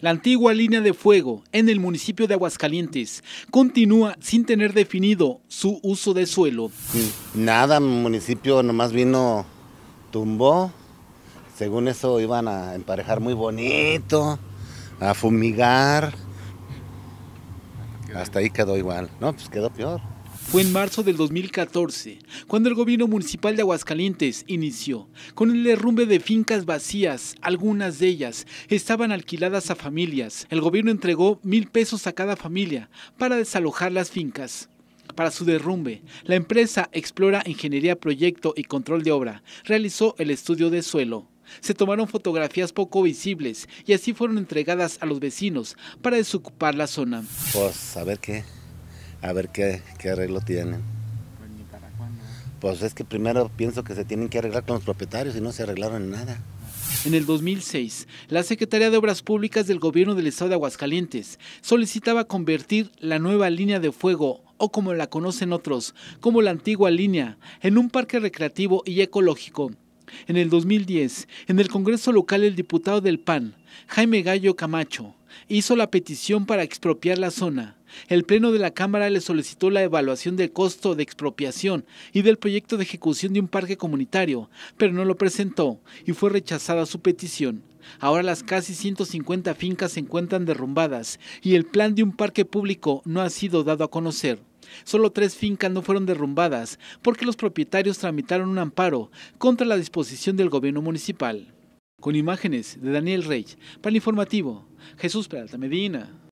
La antigua línea de fuego en el municipio de Aguascalientes continúa sin tener definido su uso de suelo. Mm, nada, municipio nomás vino, tumbó, según eso iban a emparejar muy bonito, a fumigar. Hasta ahí quedó igual. No, pues quedó peor. Fue en marzo del 2014 cuando el gobierno municipal de Aguascalientes inició con el derrumbe de fincas vacías, algunas de ellas estaban alquiladas a familias. El gobierno entregó mil pesos a cada familia para desalojar las fincas. Para su derrumbe, la empresa Explora Ingeniería Proyecto y Control de Obra realizó el estudio de suelo. Se tomaron fotografías poco visibles y así fueron entregadas a los vecinos para desocupar la zona. Pues a ver qué, a ver qué, arreglo tienen. Pues, ¿eh? pues, es que primero pienso que se tienen que arreglar con los propietarios y no se arreglaron nada. En el 2006, la Secretaría de Obras Públicas del Gobierno del Estado de Aguascalientes solicitaba convertir la nueva línea de fuego, o como la conocen otros, como la antigua línea, en un parque recreativo y ecológico. En el 2010, en el Congreso local, el diputado del PAN, Jaime Gallo Camacho, hizo la petición para expropiar la zona. El Pleno de la Cámara le solicitó la evaluación del costo de expropiación y del proyecto de ejecución de un parque comunitario, pero no lo presentó y fue rechazada su petición. Ahora las casi 150 fincas se encuentran derrumbadas y el plan de un parque público no ha sido dado a conocer. Solo tres fincas no fueron derrumbadas porque los propietarios tramitaron un amparo contra la disposición del gobierno municipal. Con imágenes de Daniel Rey, para informativo, Jesús Peralta Medina.